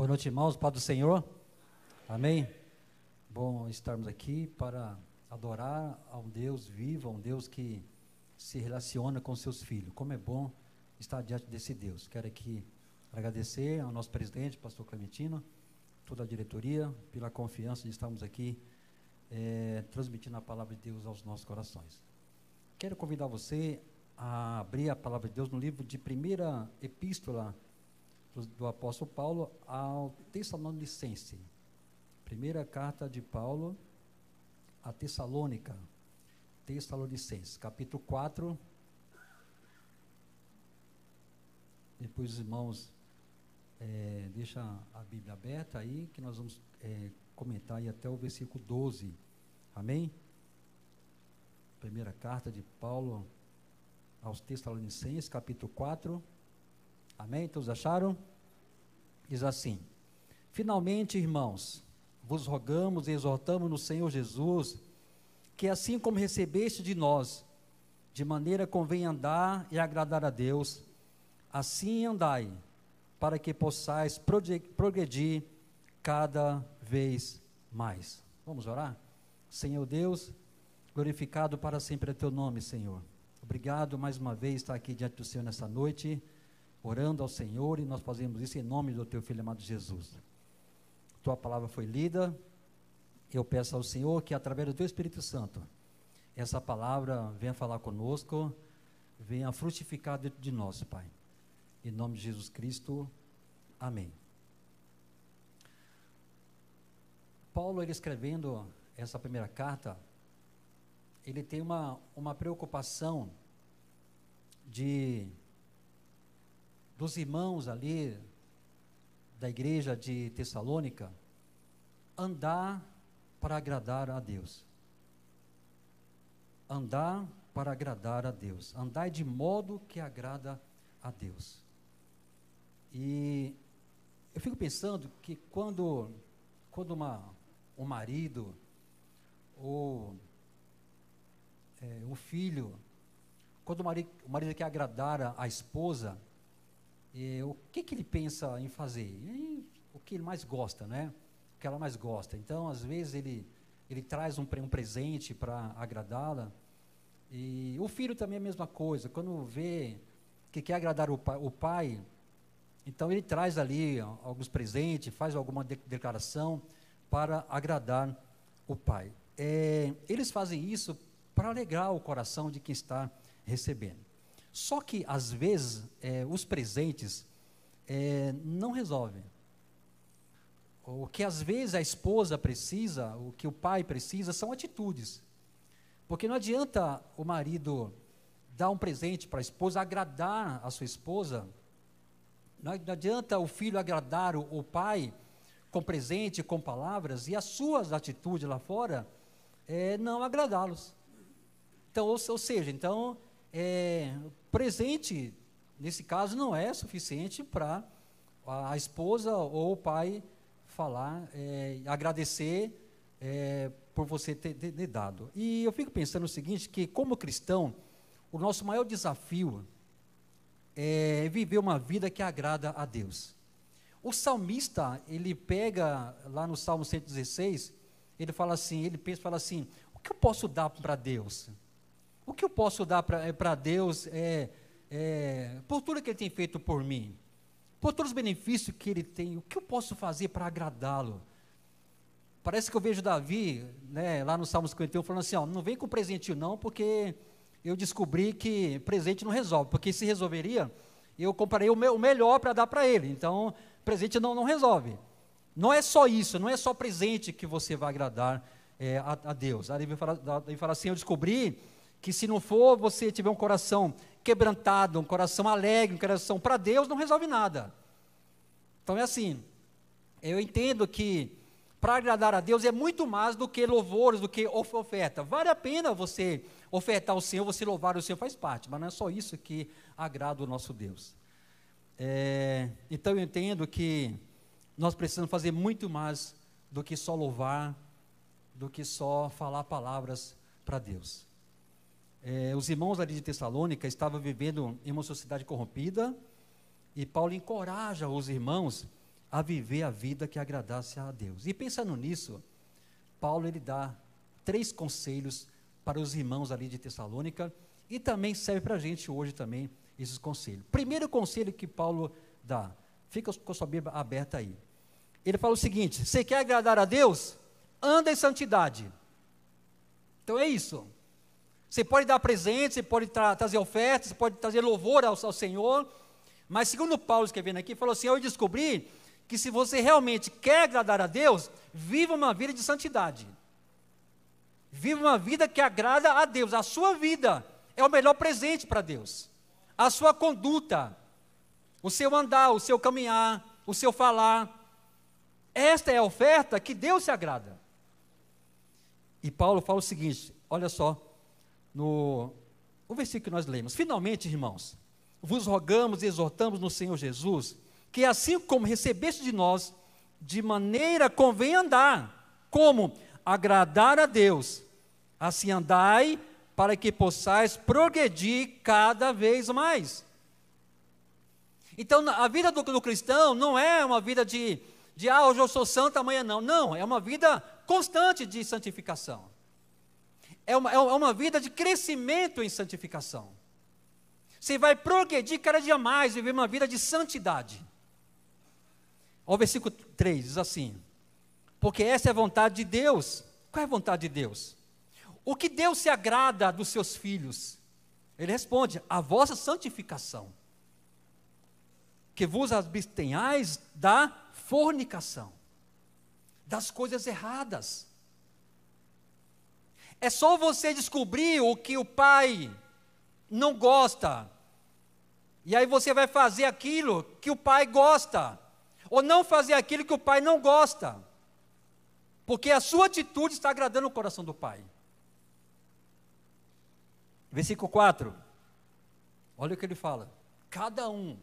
Boa noite, irmãos, Pai do Senhor. Amém? Bom estarmos aqui para adorar a um Deus vivo, a um Deus que se relaciona com seus filhos. Como é bom estar diante desse Deus. Quero aqui agradecer ao nosso presidente, pastor Clementino, toda a diretoria, pela confiança de estarmos aqui é, transmitindo a palavra de Deus aos nossos corações. Quero convidar você a abrir a palavra de Deus no livro de primeira epístola do apóstolo Paulo ao Tessalonicense. Primeira carta de Paulo a Tessalônica, Tessalonicense, capítulo 4. Depois irmãos é, deixa a Bíblia aberta aí, que nós vamos é, comentar aí até o versículo 12. Amém? Primeira carta de Paulo aos Tessalonicenses, capítulo 4. Amém? Todos acharam? Diz assim: Finalmente, irmãos, vos rogamos e exortamos no Senhor Jesus que, assim como recebeste de nós, de maneira convém andar e agradar a Deus, assim andai, para que possais progredir cada vez mais. Vamos orar? Senhor Deus, glorificado para sempre é teu nome, Senhor. Obrigado mais uma vez estar aqui diante do Senhor nessa noite orando ao Senhor e nós fazemos isso em nome do teu filho amado Jesus. Tua palavra foi lida. Eu peço ao Senhor que através do teu Espírito Santo essa palavra venha falar conosco, venha frutificar dentro de nós, Pai. Em nome de Jesus Cristo. Amém. Paulo, ele escrevendo essa primeira carta, ele tem uma, uma preocupação de dos irmãos ali da igreja de Tessalônica andar para agradar a Deus. Andar para agradar a Deus. Andar de modo que agrada a Deus. E eu fico pensando que quando, quando uma, um marido ou é, um filho, quando o marido, o marido quer agradar a esposa, é, o que, que ele pensa em fazer? E, o que ele mais gosta, né? O que ela mais gosta. Então, às vezes, ele, ele traz um, um presente para agradá-la. E o filho também é a mesma coisa. Quando vê que quer agradar o pai, o pai então ele traz ali alguns presentes, faz alguma de declaração para agradar o pai. É, eles fazem isso para alegrar o coração de quem está recebendo. Só que, às vezes, é, os presentes é, não resolvem. O que às vezes a esposa precisa, o que o pai precisa, são atitudes. Porque não adianta o marido dar um presente para a esposa, agradar a sua esposa. Não adianta o filho agradar o, o pai com presente, com palavras, e as suas atitudes lá fora é, não agradá-los. Então, ou, ou, seja, então, é, presente, nesse caso, não é suficiente para a esposa ou o pai falar, é, agradecer é, por você ter, ter, dado. E eu fico pensando o seguinte, que como cristão, o nosso maior desafio é viver uma vida que agrada a Deus. O salmista, ele pega lá no Salmo 116, ele fala assim, ele pensa, fala assim, o que eu posso dar para Deus? o que eu posso dar para eh, Deus é, é, por tudo que Ele tem feito por mim? Por todos os benefícios que Ele tem, o que eu posso fazer para agradá-lo? Parece que eu vejo Davi, né, lá no Salmo 51, falando assim: ó, não vem com presentinho não, porque eu descobri que presente não resolve, porque se resolveria, eu comprarei o, meu, o melhor para dar para ele. Então, presente não, não resolve. Não é só isso, não é só presente que você vai agradar é, a, a, Deus. Aí ele fala, fala assim: eu descobri que se não for você tiver um coração quebrantado, um coração alegre, um coração para Deus, não resolve nada. Então é assim, eu entendo que para agradar a Deus é muito mais do que louvores, do que oferta. Vale a pena você ofertar ao Senhor, você louvar o Senhor, faz parte, mas não é só isso que agrada o nosso Deus. É, então eu entendo que nós precisamos fazer muito mais do que só louvar, do que só falar palavras para Deus. É, os irmãos ali de Tessalônica estavam vivendo em uma sociedade corrompida e Paulo encoraja os irmãos a viver a vida que agradasse a Deus. E pensando nisso, Paulo ele dá três conselhos para os irmãos ali de Tessalônica e também serve para a gente hoje também esses conselhos. Primeiro conselho que Paulo dá, fica com a sua Bíblia aberta aí. Ele fala o seguinte: você quer agradar a Deus? Anda em santidade. Então é isso. Você pode dar presente, você pode tra trazer ofertas, você pode trazer louvor ao, ao Senhor. Mas segundo Paulo escrevendo aqui, falou assim: eu descobri que se você realmente quer agradar a Deus, viva uma vida de santidade. Viva uma vida que agrada a Deus. A sua vida é o melhor presente para Deus. A sua conduta, o seu andar, o seu caminhar, o seu falar. Esta é a oferta que Deus se agrada. E Paulo fala o seguinte: olha só, no o versículo que nós lemos. Finalmente, irmãos, vos rogamos e exortamos no Senhor Jesus que assim como recebeste de nós, de maneira convém andar, como agradar a Deus, assim andai para que possais progredir cada vez mais. Então, a vida do, do cristão não é uma vida de, de, ah, hoje eu sou santo, amanhã não. Não, é uma vida constante de santificação é uma, é, é uma vida de crescimento em santificação. Você vai progredir cada dia mais, viver uma vida de santidade. Olha o versículo 3, diz assim: Porque essa é a vontade de Deus. Qual é a vontade de Deus? O que Deus se agrada dos seus filhos? Ele responde: A vossa santificação. Que vos abstenhais da fornicação, das coisas erradas é só você descobrir o que o pai não gosta. E aí você vai fazer aquilo que o pai gosta. Ou não fazer aquilo que o pai não gosta. Porque a sua atitude está agradando o coração do pai. Versículo 4. Olha o que ele fala. Cada um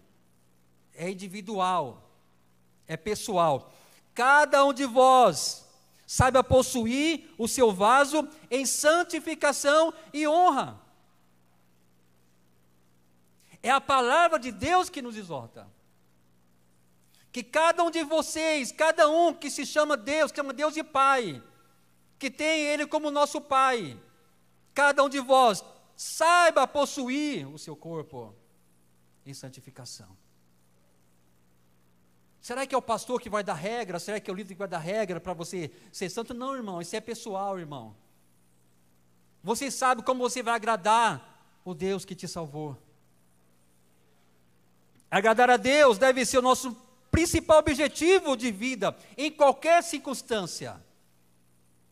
é individual, é pessoal. Cada um de vós saiba possuir o seu vaso em santificação e honra. É a palavra de Deus que nos exorta. Que cada um de vocês, cada um que se chama Deus, que chama Deus de Pai, que tem Ele como nosso Pai, cada um de vós, saiba possuir o seu corpo em santificação. Será que é o pastor que vai dar regra? Será que é o líder que vai dar regra para você ser santo? Não, irmão, isso é pessoal, irmão. Você sabe como você vai agradar o Deus que te salvou. Agradar a Deus deve ser o nosso principal objetivo de vida, em qualquer circunstância,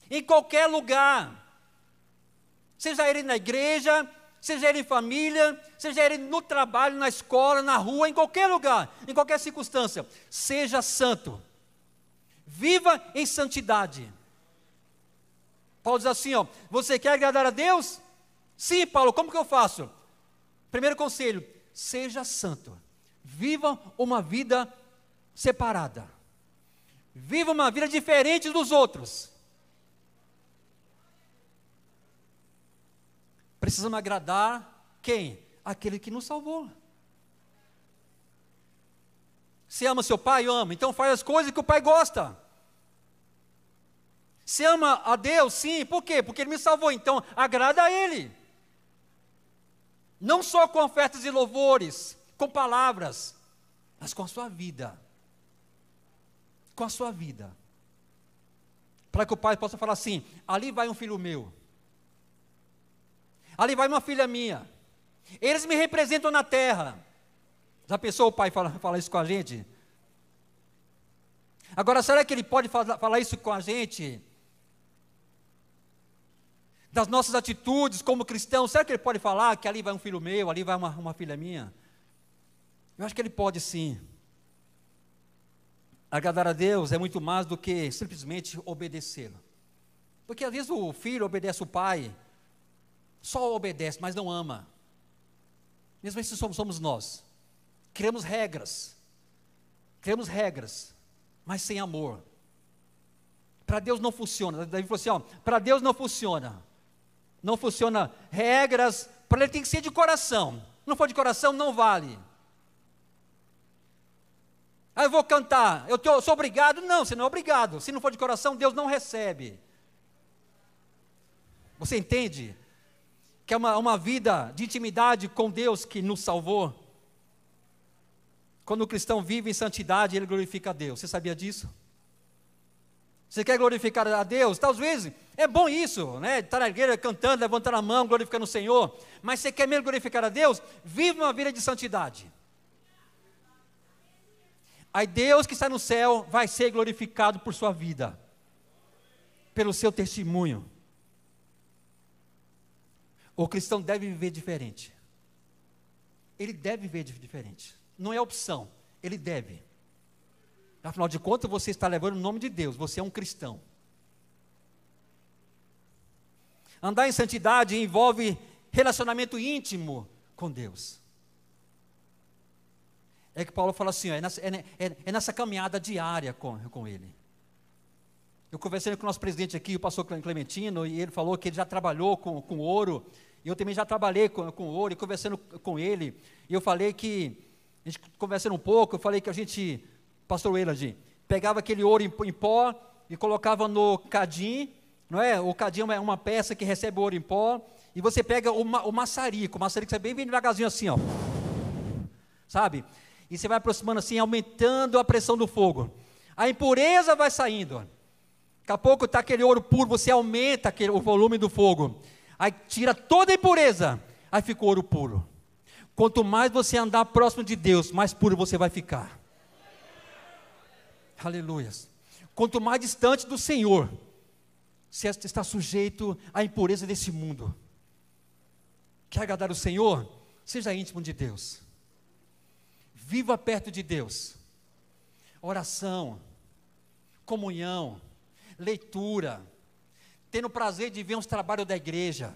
em qualquer lugar. Seja ele na igreja, seja ele em família, seja ele no trabalho, na escola, na rua, em qualquer lugar, em qualquer circunstância. Seja santo. Viva em santidade. Paulo diz assim: ó, você quer agradar a Deus? Sim, Paulo, como que eu faço? Primeiro conselho: seja santo. Viva uma vida separada. Viva uma vida diferente dos outros. Precisamos agradar quem? Aquele que nos salvou. Você ama seu pai? Ama. Então faz as coisas que o pai gosta. Você ama a Deus? Sim. Por quê? Porque ele me salvou. Então agrada a ele. Não só com ofertas e louvores, com palavras, mas com a sua vida. Com a sua vida. Para que o pai possa falar assim: ali vai um filho meu. Ali vai uma filha minha. Eles me representam na terra. Já pensou o pai falar fala isso com a gente? Agora, será que ele pode falar, falar isso com a gente? Das nossas atitudes como cristãos, será que ele pode falar que ali vai um filho meu, ali vai uma, uma filha minha? Eu acho que ele pode sim. Agradar a Deus é muito mais do que simplesmente obedecê-lo. Porque às vezes o filho obedece o pai, só obedece, mas não ama. Mesmo assim somos, somos nós. Criamos regras. Criamos regras, mas sem amor. Para Deus não funciona. Davi falou assim: para Deus não funciona. Não funciona regras, para ele tem que ser de coração. Não for de coração, não vale. Ah, eu vou cantar, eu tô, sou obrigado? Não, você não é obrigado. Se não for de coração, Deus não recebe. Você entende? que é uma, uma vida de intimidade com Deus que nos salvou. Quando o cristão vive em santidade, ele glorifica a Deus. Você sabia disso? Você quer glorificar a Deus? Talvez tá, é bom isso, né? Estar tá na igreja cantando, levantando a mão, glorificando o Senhor. Mas você quer mesmo glorificar a Deus? Vive uma vida de santidade. Aí Deus que está no céu vai ser glorificado por sua vida, pelo seu testemunho. O cristão deve viver diferente. Ele deve viver diferente. Não é opção, ele deve. Afinal de contas, você está levando o nome de Deus, você é um cristão. Andar em santidade envolve relacionamento íntimo com Deus. É que Paulo fala assim: é, nessa, é, é, é nessa caminhada diária com, com Ele. Eu conversando com o nosso presidente aqui, o pastor Clementino, e ele falou que ele já trabalhou com, com ouro, e eu também já trabalhei com, com ouro, e conversando com ele, e eu falei que, a gente conversando um pouco, eu falei que a gente, pastor Elad, pegava aquele ouro em, em pó e colocava no cadim, não é? O cadim é uma peça que recebe ouro em pó, e você pega o, ma, o maçarico, o maçarico sai é bem, bem devagarzinho assim, ó, sabe? E você vai aproximando assim, aumentando a pressão do fogo. A impureza vai saindo, Daqui a pouco está aquele ouro puro, você aumenta aquele, o volume do fogo. Aí tira toda a impureza, aí ficou ouro puro. Quanto mais você andar próximo de Deus, mais puro você vai ficar. Aleluias. Quanto mais distante do Senhor, você está sujeito à impureza desse mundo. Quer agradar o Senhor? Seja íntimo de Deus. Viva perto de Deus. Oração, comunhão, leitura, tendo o prazer de ver os trabalhos da igreja.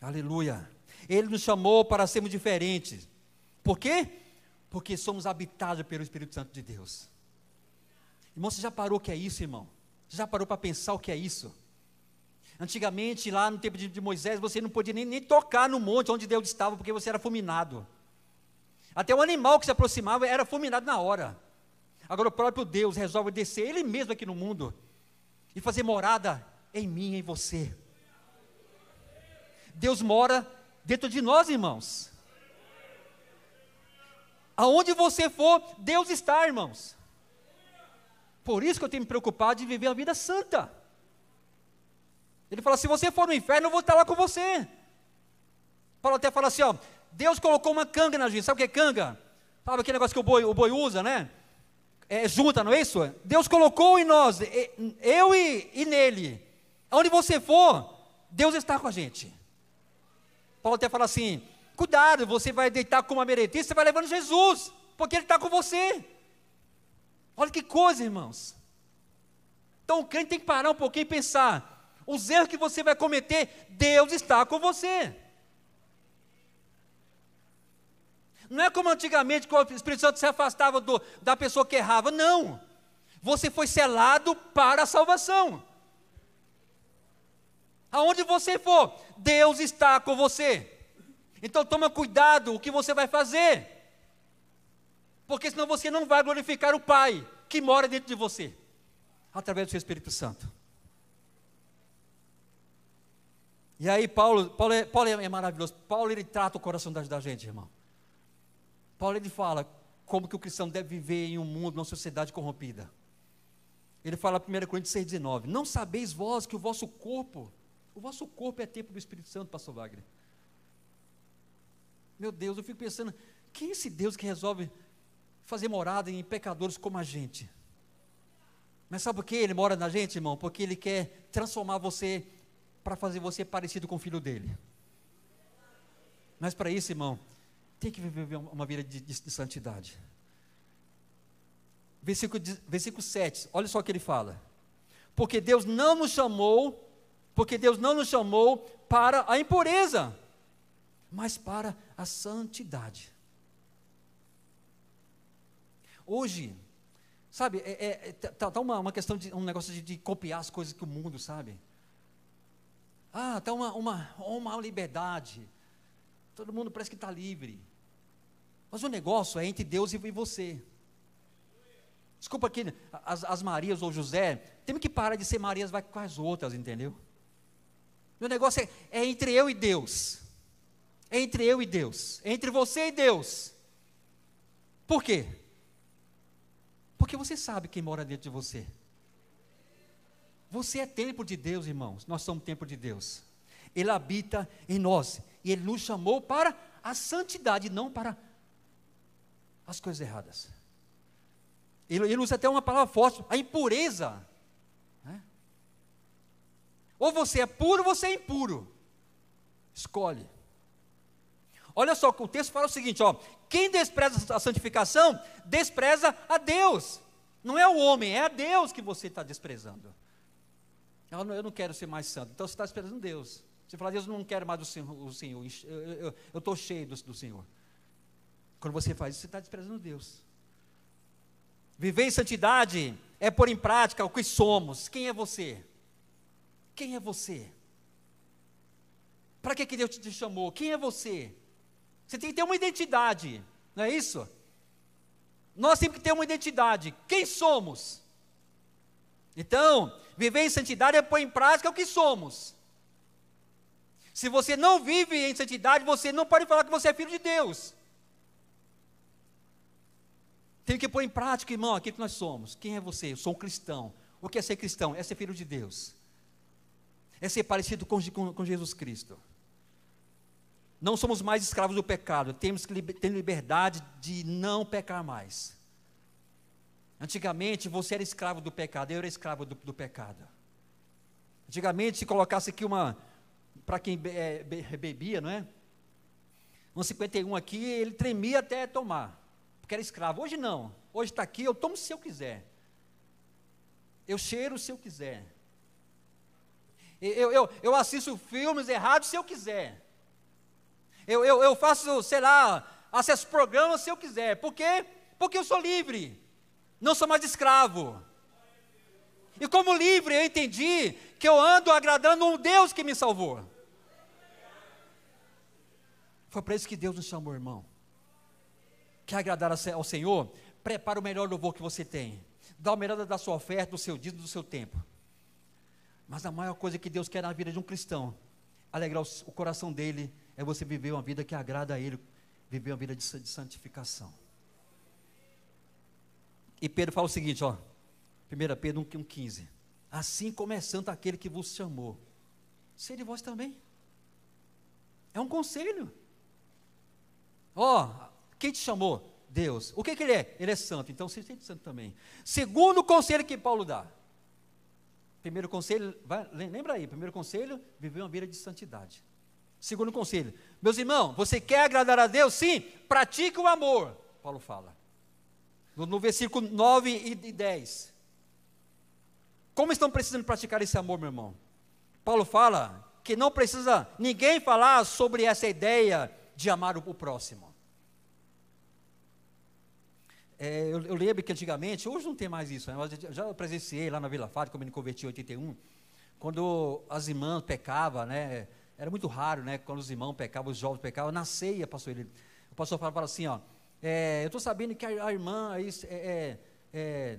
Aleluia. Ele nos chamou para sermos diferentes. Por quê? Porque somos habitados pelo Espírito Santo de Deus. Irmão, você já parou o que é isso, irmão? Você já parou para pensar o que é isso? Antigamente, lá no tempo de, de Moisés, você não podia nem, nem tocar no monte onde Deus estava, porque você era fulminado. Até o animal que se aproximava era fulminado na hora. Agora o próprio Deus resolve descer Ele mesmo aqui no mundo e fazer morada em mim, em você. Deus mora dentro de nós, irmãos. Aonde você for, Deus está, irmãos. Por isso que eu tenho me preocupado de viver a vida santa. Ele fala: se você for no inferno, eu vou estar lá com você. Paulo até fala assim: ó, Deus colocou uma canga na gente. Sabe o que é canga? Sabe aquele negócio que o boi, o boi usa, né? é, junta, não é isso? Deus colocou em nós, eu e, e nele. Onde você for, Deus está com a gente. Paulo até fala assim: cuidado, você vai deitar com uma meretriz, você vai levando Jesus, porque Ele está com você. Olha que coisa, irmãos. Então o crente tem que parar um pouquinho e pensar: os erros que você vai cometer, Deus está com você. Não é como antigamente que o Espírito Santo se afastava do, da pessoa que errava. Não. Você foi selado para a salvação. Aonde você for, Deus está com você. Então toma cuidado o que você vai fazer. Porque senão você não vai glorificar o Pai que mora dentro de você através do seu Espírito Santo. E aí Paulo, Paulo é, Paulo é maravilhoso. Paulo ele trata o coração da, da gente, irmão. Paulo ele fala como que o cristão deve viver em um mundo, numa sociedade corrompida. Ele fala 1 Coríntios 6,19: Não sabeis vós que o vosso corpo, o vosso corpo é templo do Espírito Santo, pastor Wagner. Meu Deus, eu fico pensando, quem é esse Deus que resolve fazer morada em pecadores como a gente? Mas sabe por que ele mora na gente, irmão? Porque ele quer transformar você para fazer você parecido com o filho dele. Mas para isso, irmão, tem que viver uma vida de, de, de santidade. Versículo, versículo 7, olha só o que ele fala. Porque Deus não nos chamou, porque Deus não nos chamou para a impureza, mas para a santidade. Hoje, sabe, é, é, é tá, tá, tá uma, uma, questão de um negócio de, de, copiar as coisas que o mundo, sabe? Ah, tá uma, uma, uma liberdade. Todo mundo parece que está livre. Mas o negócio é entre Deus e você. Desculpa aqui, as, as Marias ou José, temos que parar de ser Marias vai com as outras, entendeu? Meu negócio é, é entre eu e Deus. É entre eu e Deus. É entre você e Deus. Por quê? Porque você sabe quem mora dentro de você. Você é templo de Deus, irmãos. Nós somos templo de Deus. Ele habita em nós. E Ele nos chamou para a santidade, não para as coisas erradas. Ele, ele usa até uma palavra forte, a impureza. Né? Ou você é puro ou você é impuro. Escolhe. Olha só, o texto fala o seguinte: ó, quem despreza a santificação, despreza a Deus. Não é o homem, é a Deus que você está desprezando. Eu não, eu não quero ser mais santo, então você está desprezando Deus. Você fala, Deus, eu não quero mais o Senhor, eu estou cheio do, do Senhor. Quando você faz isso, você está desprezando Deus. Viver em santidade é pôr em prática o que somos. Quem é você? Quem é você? Para que, que Deus te chamou? Quem é você? Você tem que ter uma identidade, não é isso? Nós temos que ter uma identidade. Quem somos? Então, viver em santidade é pôr em prática o que somos. Se você não vive em santidade, você não pode falar que você é filho de Deus. Tem que pôr em prática, irmão, aquilo que nós somos. Quem é você? Eu sou um cristão. O que é ser cristão? É ser filho de Deus. É ser parecido com, com, com Jesus Cristo. Não somos mais escravos do pecado. Temos que ter liberdade de não pecar mais. Antigamente você era escravo do pecado, eu era escravo do, do pecado. Antigamente, se colocasse aqui uma, para quem be, é, be, bebia, não é? No 51 aqui, ele tremia até tomar, porque era escravo. Hoje não. Hoje está aqui, eu tomo se eu quiser. Eu cheiro se eu quiser. Eu, eu, eu assisto filmes errados se eu quiser. Eu, eu, eu faço, sei lá, acesso programas se eu quiser. Por quê? Porque eu sou livre. Não sou mais escravo. E como livre, eu entendi que eu ando agradando um Deus que me salvou. Foi para isso que Deus nos chamou, irmão. Quer agradar ao Senhor? Prepara o melhor louvor que você tem. Dá o melhor da sua oferta, do seu dízimo, do seu tempo. Mas a maior coisa que Deus quer na vida de um cristão, alegrar o coração dele, é você viver uma vida que agrada a ele, viver uma vida de santificação. E Pedro fala o seguinte, ó, 1 Pedro 1,15. Assim como é santo aquele que vos chamou, sede vós também. É um conselho. Ó, oh, quem te chamou? Deus. O que, que ele é? Ele é santo, então sente santo também. Segundo conselho que Paulo dá. Primeiro conselho, vai, lembra aí, primeiro conselho, viver uma vida de santidade. Segundo conselho, meus irmãos, você quer agradar a Deus? Sim, pratique o amor, Paulo fala. No, no versículo 9 e 10. Como estão precisando praticar esse amor, meu irmão? Paulo fala que não precisa ninguém falar sobre essa ideia de amar o próximo. É, eu, eu, lembro que antigamente, hoje não tem mais isso, né? mas eu já presenciei lá na Vila Fátima, quando eu me converti em 81, quando as irmãs pecavam, né? Era muito raro, né? Quando os irmãos pecavam, os jovens pecavam, na ceia, pastor ele, o pastor fala, fala assim, ó, é, eu estou sabendo que a, a irmã aí, é, é, é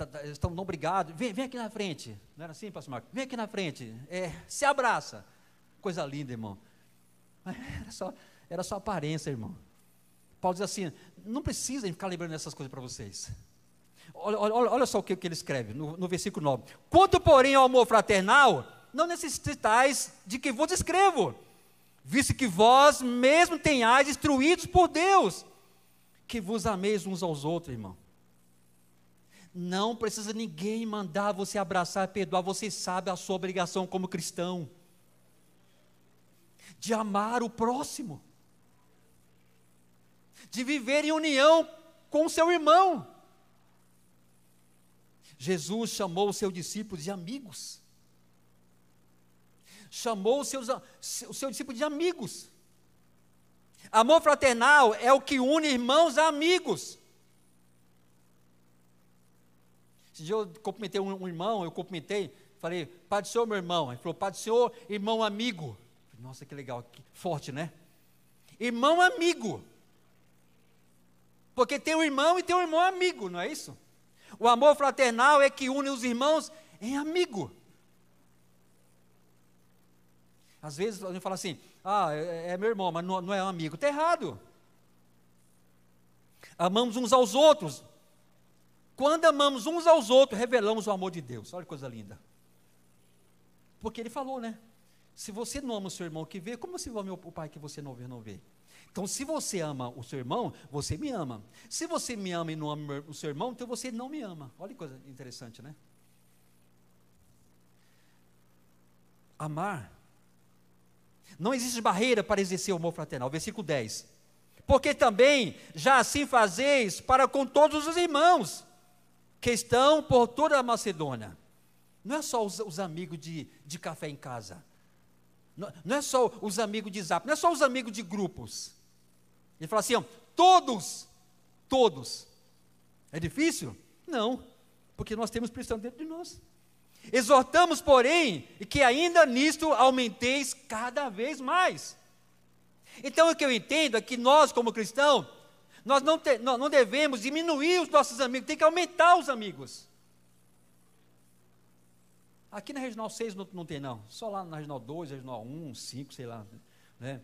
Tá, tá, eles estão não brigados, vem, vem aqui na frente, não era assim, pastor Marco? Vem aqui na frente, é, se abraça, coisa linda, irmão, era só, era só aparência, irmão, Paulo diz assim, não precisem ficar lembrando dessas coisas para vocês, olha, olha, olha, só o que, que ele escreve, no, no versículo 9, quanto porém ao amor fraternal, não necessitais de que vos escrevo, visto que vós mesmo tenhais instruídos por Deus, que vos ameis uns aos outros, irmão, não precisa ninguém mandar você abraçar e perdoar, você sabe a sua obrigação como cristão de amar o próximo, de viver em união com seu irmão. Jesus chamou os seus discípulos de amigos. Chamou os seus, o seu discípulo de amigos. Amor fraternal é o que une irmãos a amigos. Esse dia eu cumprimentei um, irmão, eu cumprimentei, falei, Pai do Senhor, meu irmão. Ele falou, Pai do Senhor, irmão amigo. Falei, Nossa, que legal, que forte, né? Irmão amigo. Porque tem um irmão e tem um irmão amigo, não é isso? O amor fraternal é que une os irmãos em amigo. Às vezes a gente fala assim, ah, é, é meu irmão, mas não, não é um amigo. Está errado. Amamos uns aos outros. Quando amamos uns aos outros, revelamos o amor de Deus. Olha que coisa linda. Porque ele falou, né? Se você não ama o seu irmão que vê, como se assim ama o pai que você não vê, não vê? Então, se você ama o seu irmão, você me ama. Se você me ama e não ama o seu irmão, então você não me ama. Olha que coisa interessante, né? Amar. Não existe barreira para exercer o amor fraternal. Versículo 10. Porque também já assim fazeis para com todos os irmãos que estão por toda a Macedônia. Não é só os, os amigos de, de café em casa. Não, não, é só os amigos de zap. Não é só os amigos de grupos. Ele fala assim: ó, todos, todos. É difícil? Não, porque nós temos cristãos dentro de nós. Exortamos, porém, que ainda nisto aumenteis cada vez mais. Então o que eu entendo é que nós, como cristãos, nós não, te, não devemos diminuir os nossos amigos, tem que aumentar os amigos. Aqui na Regional 6 não, não, tem, não. Só lá na Regional 2, Regional 1, 5, sei lá. Né?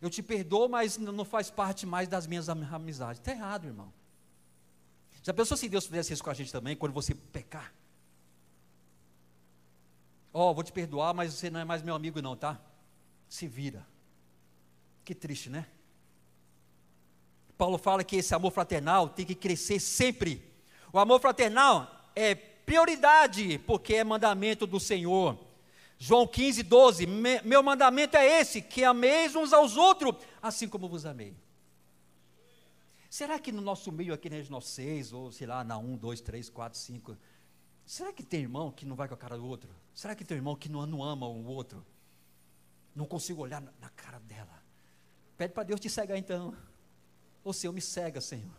Eu te perdoo, mas não faz parte mais das minhas amizades. Está errado, irmão. Já pensou se Deus fizesse isso com a gente também, quando você pecar? Ó, oh, vou te perdoar, mas você não é mais meu amigo, não, tá? Se vira. Que triste, né? Paulo fala que esse amor fraternal tem que crescer sempre. O amor fraternal é prioridade, porque é mandamento do Senhor. João 15, 12: Meu mandamento é esse, que ameis uns aos outros, assim como vos amei. Será que no nosso meio aqui, né, nós seis, ou sei lá, na um, dois, três, quatro, cinco, será que tem irmão que não vai com a cara do outro? Será que tem irmão que não, não ama o outro? Não consigo olhar na, na cara dela. Pede para Deus te cegar então. Ou Senhor, me cega, Senhor.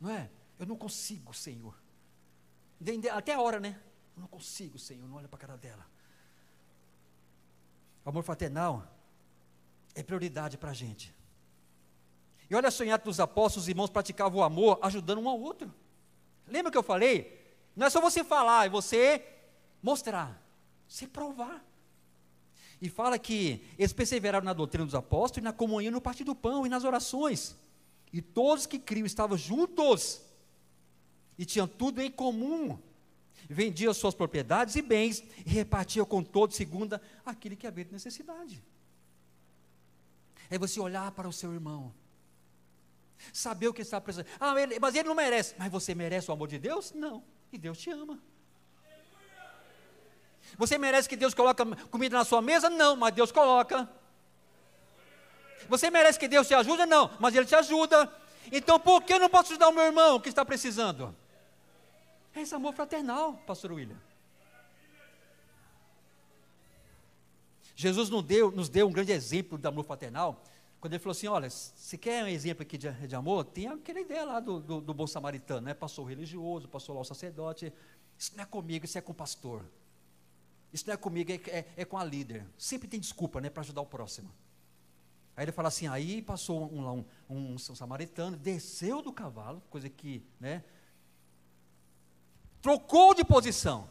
Não é? Eu não consigo, Senhor. Até a hora, né? Eu não consigo, Senhor. Não olha para a cara dela. O amor fraternal é prioridade para a gente. E olha só, em Atos dos Apóstolos, os irmãos praticavam o amor ajudando um ao outro. Lembra que eu falei? Não é só você falar, é você mostrar, você provar. E fala que eles perseveraram na doutrina dos apóstolos, e na comunhão, no partir do pão e nas orações. E todos que criam estavam juntos e tinham tudo em comum. Vendiam suas propriedades e bens e repartiam com todos, segundo aquele que havia necessidade. É você olhar para o seu irmão, saber o que está precisando. Ah, ele, mas ele não merece. Mas você merece o amor de Deus? Não. E Deus te ama. Você merece que Deus coloque comida na sua mesa? Não, mas Deus coloca. Você merece que Deus te ajude? Não, mas Ele te ajuda. Então por que eu não posso ajudar o meu irmão que está precisando? É esse amor fraternal, pastor William. Jesus nos deu, nos deu um grande exemplo de amor fraternal, quando ele falou assim, olha, se quer um exemplo aqui de, de amor, tem aquela ideia lá do, do, do bom samaritano, né? passou o religioso, passou lá o sacerdote, isso não é comigo, isso é com o pastor. Isso não é comigo, é, é, é com a líder. Sempre tem desculpa, né, para ajudar o próximo. Aí ele fala assim: aí passou um, um, um, um samaritano, desceu do cavalo, coisa que, né? Trocou de posição.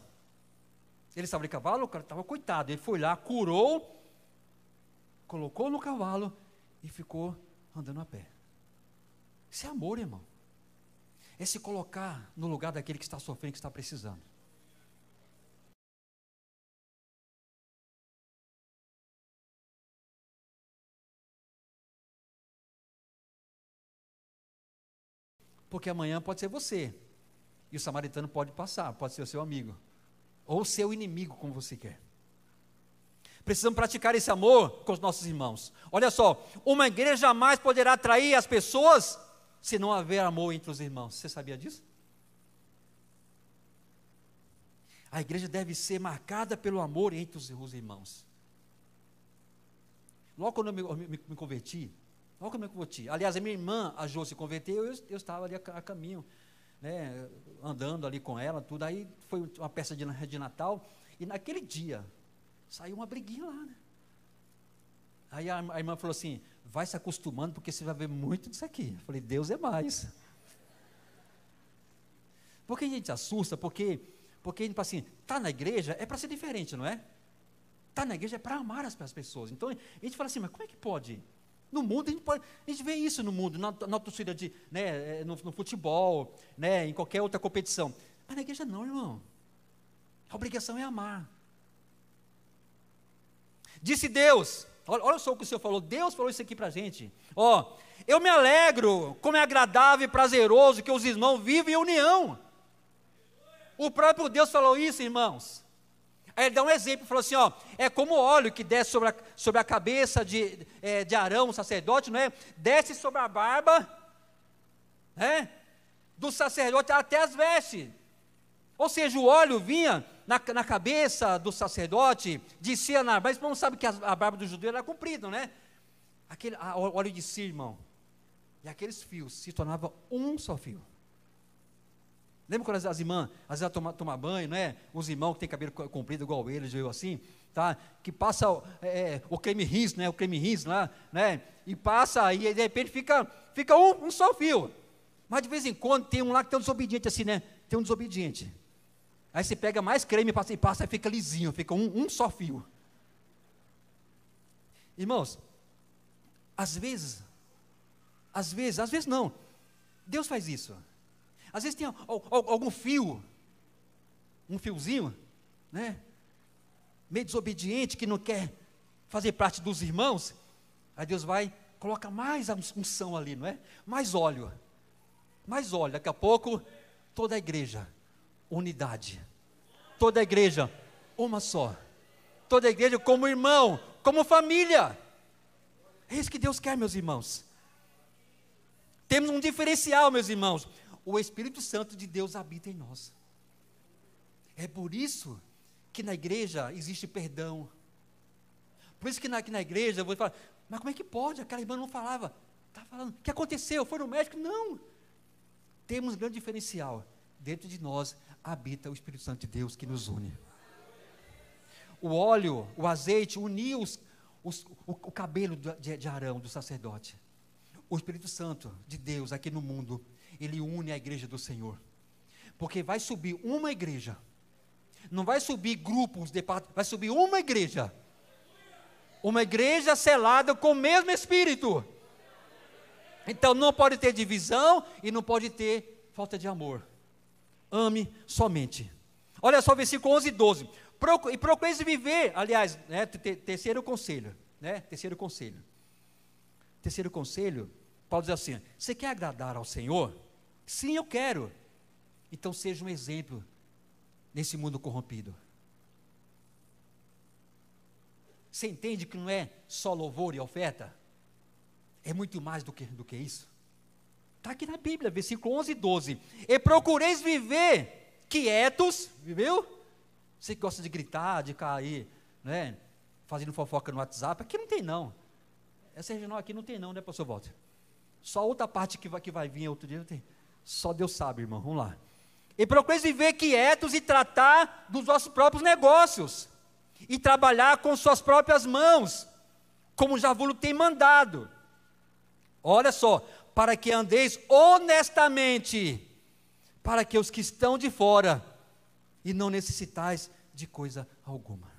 Ele estava de cavalo, o cara estava coitado. Ele foi lá, curou, colocou no cavalo e ficou andando a pé. Isso é amor, irmão. É se colocar no lugar daquele que está sofrendo, que está precisando. porque amanhã pode ser você. E o samaritano pode passar, pode ser o seu amigo. Ou o seu inimigo, como você quer. Precisamos praticar esse amor com os nossos irmãos. Olha só, uma igreja jamais poderá atrair as pessoas se não haver amor entre os irmãos. Você sabia disso? A igreja deve ser marcada pelo amor entre os irmãos. Logo quando eu me, me, me converti, Olha como é eu vou te. Aliás, a minha irmã, a Jô, se converteu, eu, eu estava ali a, a caminho, né, andando ali com ela, tudo. Aí foi uma peça de, de Natal, e naquele dia saiu uma briguinha lá, né? Aí a, a irmã falou assim: vai se acostumando, porque você vai ver muito disso aqui. Eu falei: Deus é mais. Porque a gente assusta, porque, porque fala tipo assim, tá na igreja é para ser diferente, não é? Tá na igreja é para amar as, as pessoas. Então a gente fala assim: mas como é que pode? No mundo, a gente, pode, a gente vê isso no mundo, na, na torcida de, né, eh, no, no, futebol, né, em qualquer outra competição. Mas na igreja não, irmão. A obrigação é amar. Disse Deus, olha, olha só o que o Senhor falou, Deus falou isso aqui para a gente. Ó, eu me alegro, como é agradável e prazeroso que os irmãos vivem em união. O próprio Deus falou isso, irmãos. Aí ele dá um exemplo, falou assim: ó, é como óleo que desce sobre a, sobre a cabeça de, é, de Arão, o sacerdote, não é? Desce sobre a barba né? do sacerdote até as vestes. Ou seja, o óleo vinha na, na cabeça do sacerdote, descia na barba. Mas não sabe que a, a barba do judeu era comprida, né? Aquele a, óleo de si, irmão. E aqueles fios se tornava um só fio. Lembra quando as, irmãs, às vezes, tomar toma banho, né? Uns irmãos que têm cabelo comprido igual eles, eu assim, tá? Que passa é, é, o creme rins, né? O creme rins lá, né? E passa, aí de repente fica, fica um, um só fio. Mas de vez em quando tem um lá que tem um desobediente assim, né? Tem um desobediente. Aí você pega mais creme e passa, e passa, e fica lisinho, fica um, um só fio. Irmãos, às vezes, às vezes, às vezes não. Deus faz isso. Às vezes tem algum fio, um fiozinho, né? Meio desobediente, que não quer fazer parte dos irmãos. Aí Deus vai, coloca mais unção ali, não é? Mais óleo. Mais óleo. Daqui a pouco, toda a igreja, unidade. Toda a igreja, uma só. Toda a igreja como irmão, como família. É isso que Deus quer, meus irmãos. Temos um diferencial, meus irmãos o Espírito Santo de Deus habita em nós. É por isso que na igreja existe perdão. Por isso que na, que na igreja eu vou falar, mas como é que pode? Aquela irmã não falava. Está falando, o que aconteceu? Foi no médico? Não. Temos um grande diferencial. Dentro de nós habita o Espírito Santo de Deus que nos une. O óleo, o azeite uniu os, os, o, o, cabelo de, de Arão, do sacerdote. O Espírito Santo de Deus aqui no mundo ele une a igreja do Senhor. Porque vai subir uma igreja. Não vai subir grupos, vai subir uma igreja. Uma igreja selada com o mesmo espírito. Então não pode ter divisão e não pode ter falta de amor. Ame somente. Olha só o versículo 11 e 12. E procureis viver, aliás, né, terceiro conselho, né, terceiro conselho. Terceiro conselho, Paulo diz assim: você quer agradar ao Senhor? Sim, eu quero. Então seja um exemplo nesse mundo corrompido. Você entende que não é só louvor e oferta? É muito mais do que, do que isso. Está aqui na Bíblia, versículo 11 e 12. E procureis viver quietos, viu? Você que gosta de gritar, de cair, né? Fazendo fofoca no WhatsApp, aqui não tem não. Essa regional aqui não tem não, né, pastor Walter? Só outra parte que vai, que vai vir outro dia não tem. Só Deus sabe, irmão. Vamos lá. E procureis viver quietos e tratar dos vossos próprios negócios, e trabalhar com suas próprias mãos, como já vos tem mandado. Olha só, para que andeis honestamente, para que os que estão de fora, e não necessitais de coisa alguma.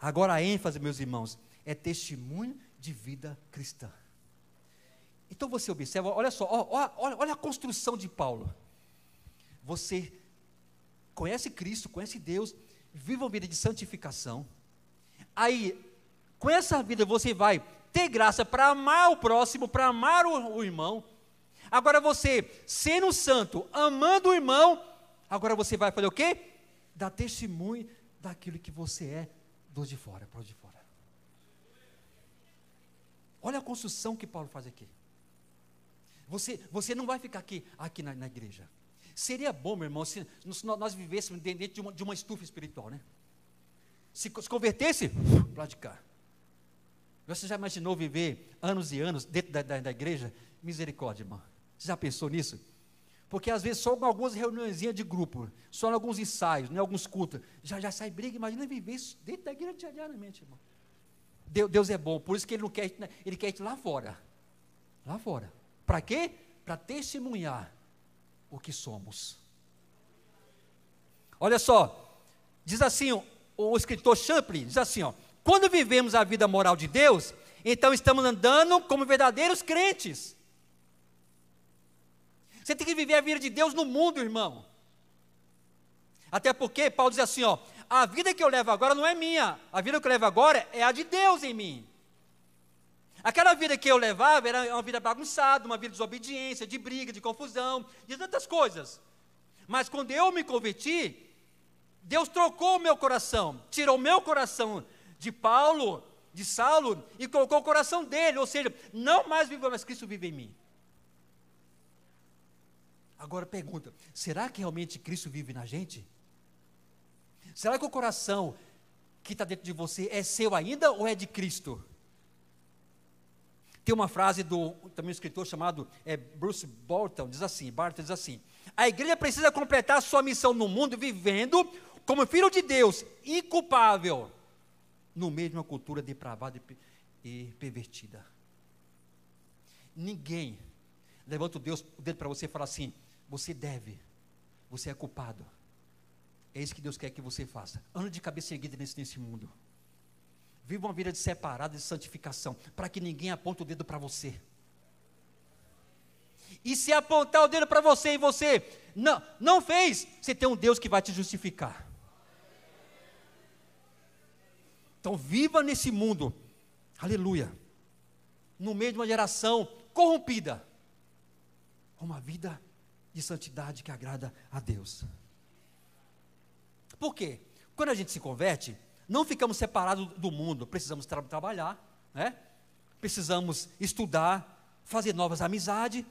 Agora a ênfase, meus irmãos, é testemunho de vida cristã. Então você observa, olha só, olha, olha a construção de Paulo. Você conhece Cristo, conhece Deus, vive uma vida de santificação. Aí, com essa vida você vai ter graça para amar o próximo, para amar o, o irmão. Agora você, sendo santo, amando o irmão, agora você vai fazer o quê? Dar testemunho daquilo que você é do de fora, para o de fora. Olha a construção que Paulo faz aqui. Você, você não vai ficar aqui, aqui na, na igreja. Seria bom, meu irmão, se, se nós vivêssemos dentro de uma, de uma, estufa espiritual, né? Se, se convertesse, lá de cá. Você já imaginou viver anos e anos dentro da, da, da igreja? Misericórdia, irmão. Você já pensou nisso? Porque às vezes só em algumas reuniões de grupo, só em alguns ensaios, em né, alguns cultos, já, já sai briga. Imagina viver isso dentro da igreja diariamente, irmão. Deus, Deus é bom, por isso que Ele não quer, né, ele quer ir lá fora. Lá fora. Para quê? Para testemunhar o que somos. Olha só, diz assim o escritor Champlin, diz assim, ó, quando vivemos a vida moral de Deus, então estamos andando como verdadeiros crentes. Você tem que viver a vida de Deus no mundo, irmão. Até porque Paulo diz assim, ó, a vida que eu levo agora não é minha, a vida que eu levo agora é a de Deus em mim. Aquela vida que eu levava era uma vida bagunçada, uma vida de desobediência, de briga, de confusão, de tantas coisas. Mas quando eu me converti, Deus trocou o meu coração, tirou o meu coração de Paulo, de Saulo, e colocou o coração dele, ou seja, não mais vivo, mas Cristo vive em mim. Agora pergunta: será que realmente Cristo vive na gente? Será que o coração que está dentro de você é seu ainda ou é de Cristo? Tem uma frase do também um escritor chamado é, Bruce Bolton, diz assim, Barton diz assim: a igreja precisa completar sua missão no mundo vivendo como filho de Deus, inculpável, no meio de uma cultura depravada e pervertida. Ninguém levanta o, Deus, o dedo para você e fala assim: você deve, você é culpado. É isso que Deus quer que você faça. Ande de cabeça erguida nesse, nesse mundo. Viva uma vida de separada de santificação, para que ninguém aponte o dedo para você. E se apontar o dedo para você e você não, não fez, você tem um Deus que vai te justificar. Então viva nesse mundo, aleluia, no meio de uma geração corrompida, uma vida de santidade que agrada a Deus. Por quê? Quando a gente se converte, não ficamos separados do mundo, precisamos tra trabalhar, né? precisamos estudar, fazer novas amizades,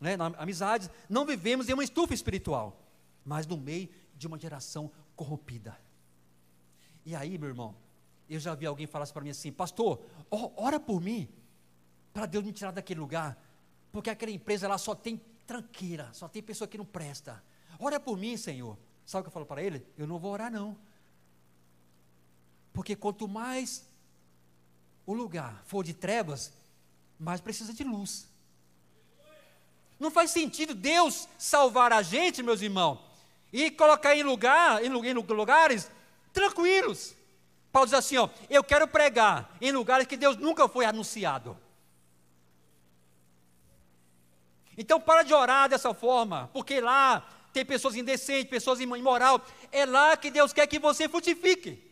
né? amizades. Não vivemos em uma estufa espiritual, mas no meio de uma geração corrompida. E aí, meu irmão, eu já vi alguém falar para mim assim, pastor, ora por mim, para Deus me tirar daquele lugar, porque aquela empresa lá só tem tranqueira, só tem pessoa que não presta. Ora por mim, Senhor. Sabe o que eu falo para ele? Eu não vou orar, não. Porque quanto mais o lugar for de trevas, mais precisa de luz. Não faz sentido Deus salvar a gente, meus irmãos, e colocar em lugar, em lugares tranquilos. Paulo diz assim: ó, eu quero pregar em lugares que Deus nunca foi anunciado. Então para de orar dessa forma, porque lá tem pessoas indecentes, pessoas imoral. É lá que Deus quer que você frutifique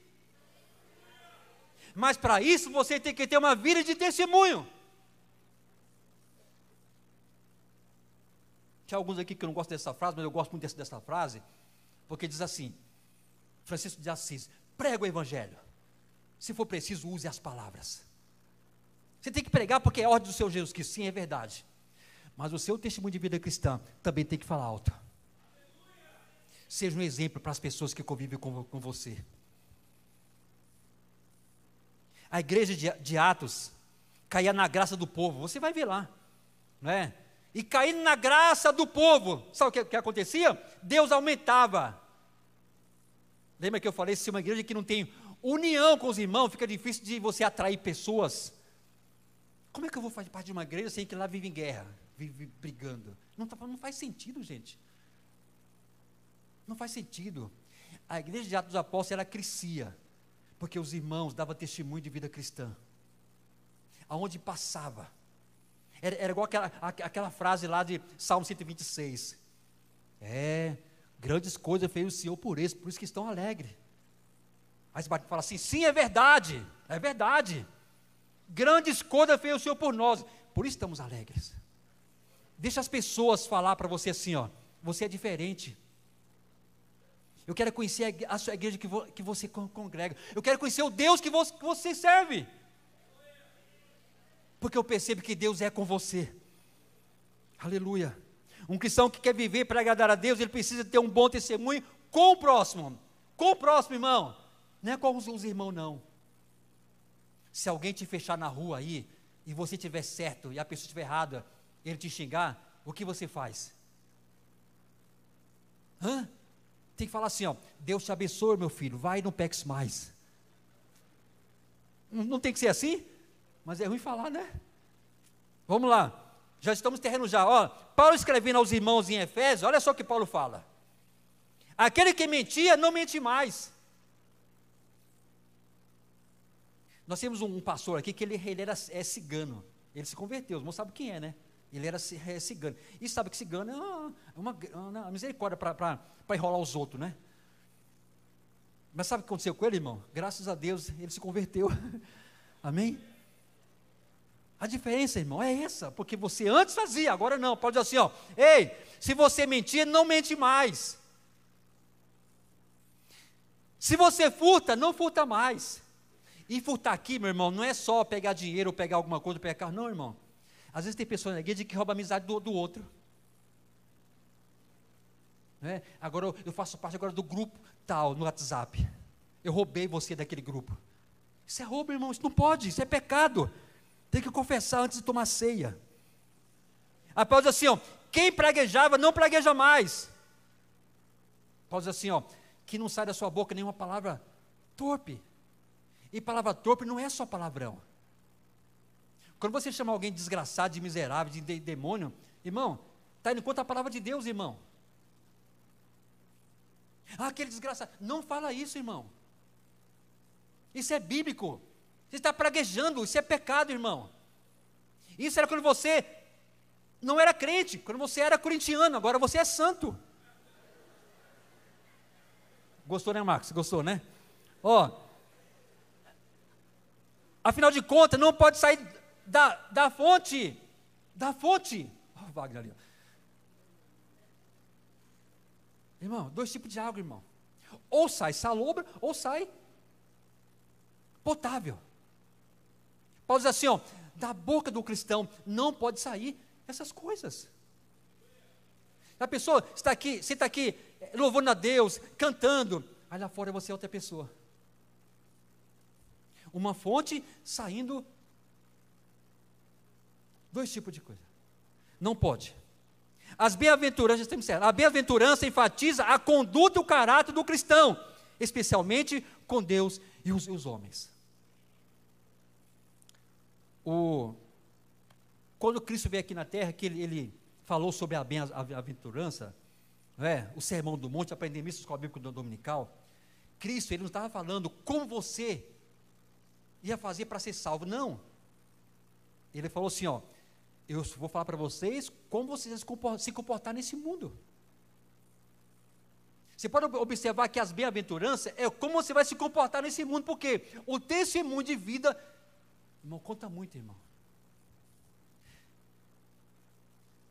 mas para isso você tem que ter uma vida de testemunho. Tinha alguns aqui que eu não gosto dessa frase, mas eu gosto muito dessa, dessa frase, porque diz assim: Francisco de Assis, prega o evangelho. Se for preciso, use as palavras. Você tem que pregar porque é ordem do seu Jesus, que sim, é verdade. Mas o seu testemunho de vida cristã também tem que falar alto. Seja um exemplo para as pessoas que convivem com, com você a igreja de, de Atos caía na graça do povo. Você vai ver lá, não é? E caindo na graça do povo, sabe o que, que acontecia? Deus aumentava. Lembra que eu falei, se uma igreja que não tem união com os irmãos, fica difícil de você atrair pessoas. Como é que eu vou fazer parte de uma igreja sem que lá vive em guerra, vive brigando? Não, tá, não faz sentido, gente. Não faz sentido. A igreja de Atos dos Apóstolos, ela crescia. Porque os irmãos davam testemunho de vida cristã. Aonde passava. Era, era igual aquela, aquela frase lá de Salmo 126. É, grandes coisas fez o Senhor por isso, por isso que estão alegres. Aí você fala assim: sim, é verdade, é verdade. Grandes coisas fez o Senhor por nós, por isso estamos alegres. Deixa as pessoas falar para você assim: ó, você é diferente. Eu quero conhecer a, sua igreja que, vo, que você congrega. Eu quero conhecer o Deus que, vo, que você serve. Porque eu percebo que Deus é com você. Aleluia. Um cristão que quer viver para agradar a Deus, ele precisa ter um bom testemunho com o próximo. Com o próximo, irmão. Não é com os, os irmãos, não. Se alguém te fechar na rua aí, e você estiver certo, e a pessoa estiver errada, ele te xingar, o que você faz? Hã? Tem que falar assim, ó, Deus te abençoe, meu filho, vai e não peques mais. Não tem que ser assim? Mas é ruim falar, né? Vamos lá. Já estamos terreno já. Ó, Paulo escrevendo aos irmãos em Efésios, olha só o que Paulo fala. Aquele que mentia, não mente mais. Nós temos um, um pastor aqui que ele, ele era, é cigano. Ele se converteu, os irmãos sabem quem é, né? Ele era é, cigano. E sabe que cigano é uma, é uma, é uma misericórdia para enrolar os outros, né? Mas sabe o que aconteceu com ele, irmão? Graças a Deus ele se converteu. Amém? A diferença, irmão, é essa, porque você antes fazia, agora não. Pode dizer assim, ó, ei, se você mentir, não mente mais. Se você furta, não furta mais. E furtar aqui, meu irmão, não é só pegar dinheiro ou pegar alguma coisa, pegar carro, não, irmão. Às vezes tem pessoas na igreja que roubam a amizade do, do outro. Né? Agora eu, eu faço parte agora do grupo tal no WhatsApp. Eu roubei você daquele grupo. Isso é roubo, irmão. Isso não pode. Isso é pecado. Tem que confessar antes de tomar ceia. A Paulo diz assim: ó, quem praguejava não pragueja mais. Paulo diz assim: ó, que não sai da sua boca nenhuma palavra torpe. E palavra torpe não é só palavrão. Quando você chama alguém de desgraçado, de miserável, de, de demônio, irmão, está indo contra a palavra de Deus, irmão. Ah, aquele desgraçado. Não fala isso, irmão. Isso é bíblico. Você está praguejando, isso é pecado, irmão. Isso era quando você não era crente, quando você era corintiano, agora você é santo. Gostou, né, Marcos? Gostou, né? Ó. Afinal de contas, não pode sair da, da fonte, da fonte. Oh, Wagner ali. Irmão, dois tipos de água, irmão. Ou sai salobra, ou sai potável. Paulo diz assim, ó, da boca do cristão não pode sair essas coisas. A pessoa está aqui, você está aqui louvando a Deus, cantando, aí lá fora você é outra pessoa. Uma fonte saindo Dois tipos de coisa. Não pode. As bem-aventuranças, temos certo. A bem-aventurança enfatiza a conduta e o caráter do cristão, especialmente com Deus e os, e os homens. O, quando Cristo veio aqui na terra, que ele, ele falou sobre a bem-aventurança, é? o sermão do monte, aprendemos isso com a Bíblia dominical. Cristo, ele não estava falando como você ia fazer para ser salvo, não. Ele falou assim: ó, eu vou falar para vocês como vocês se comportar nesse mundo. Você pode observar que as bem-aventuranças é como você vai se comportar nesse mundo, porque o testemunho de vida, irmão, conta muito, irmão.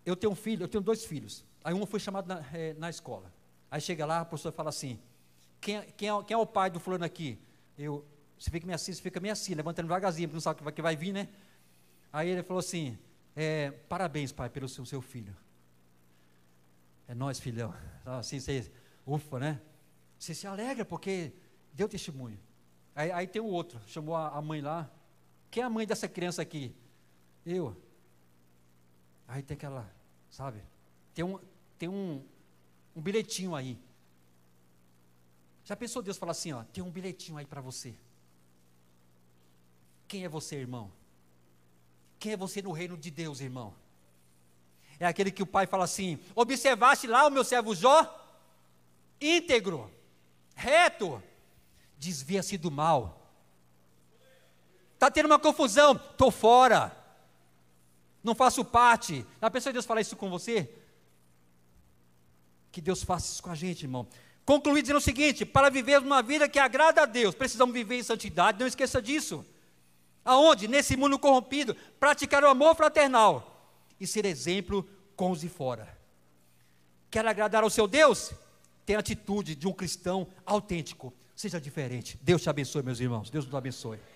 Eu tenho um filho, eu tenho dois filhos. Aí um foi chamado na, é, na escola. Aí chega lá, a professora fala assim: quem, é, quem, é, quem é o pai do fulano aqui? Eu, você fica meio assim, você fica meio assim, levantando devagarzinho, porque não sabe o que vai, que vai vir, né? Aí ele falou assim: é, parabéns, pai, pelo seu, seu filho. É nós, filhão. Assim você, ufa, né? Você se alegra porque deu testemunho. Aí, aí tem o outro, chamou a, a, mãe lá. Quem é a mãe dessa criança aqui? Eu. Aí tem aquela, sabe? Tem um, tem um, um bilhetinho aí. Já pensou Deus falar assim, ó, tem um bilhetinho aí para você. Quem é você, irmão? Quem é você no reino de Deus, irmão? É aquele que o pai fala assim: observaste lá o meu servo Jó, íntegro, reto, desvia-se do mal. Está tendo uma confusão, estou fora, não faço parte. A pessoa de Deus fala isso com você? Que Deus faça isso com a gente, irmão. Concluí dizendo o seguinte: para vivermos uma vida que agrada a Deus, precisamos viver em santidade, não esqueça disso. Aonde? Nesse mundo corrompido, praticar o amor fraternal e ser exemplo com os de fora. Quer agradar ao seu Deus? Tem a atitude de um cristão autêntico. Seja diferente. Deus te abençoe, meus irmãos. Deus nos abençoe.